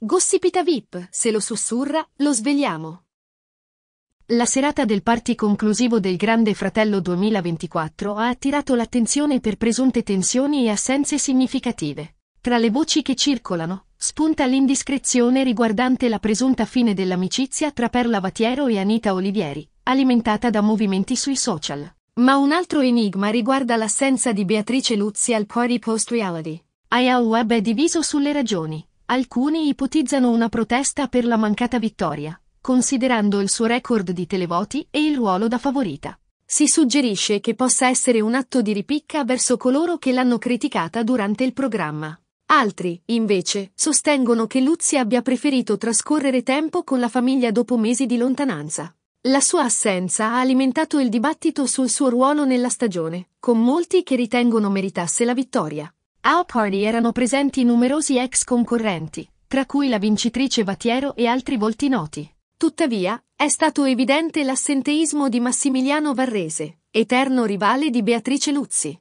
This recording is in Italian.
Gossipita VIP, se lo sussurra, lo svegliamo. La serata del party conclusivo del Grande Fratello 2024 ha attirato l'attenzione per presunte tensioni e assenze significative. Tra le voci che circolano, spunta l'indiscrezione riguardante la presunta fine dell'amicizia tra Perla Vatiero e Anita Olivieri, alimentata da movimenti sui social. Ma un altro enigma riguarda l'assenza di Beatrice Luzzi al Party Post Reality. IAL Web è diviso sulle ragioni. Alcuni ipotizzano una protesta per la mancata vittoria, considerando il suo record di televoti e il ruolo da favorita. Si suggerisce che possa essere un atto di ripicca verso coloro che l'hanno criticata durante il programma. Altri, invece, sostengono che Luzzi abbia preferito trascorrere tempo con la famiglia dopo mesi di lontananza. La sua assenza ha alimentato il dibattito sul suo ruolo nella stagione, con molti che ritengono meritasse la vittoria. A Party erano presenti numerosi ex concorrenti, tra cui la vincitrice Vatiero e altri volti noti. Tuttavia, è stato evidente l'assenteismo di Massimiliano Varrese, eterno rivale di Beatrice Luzzi.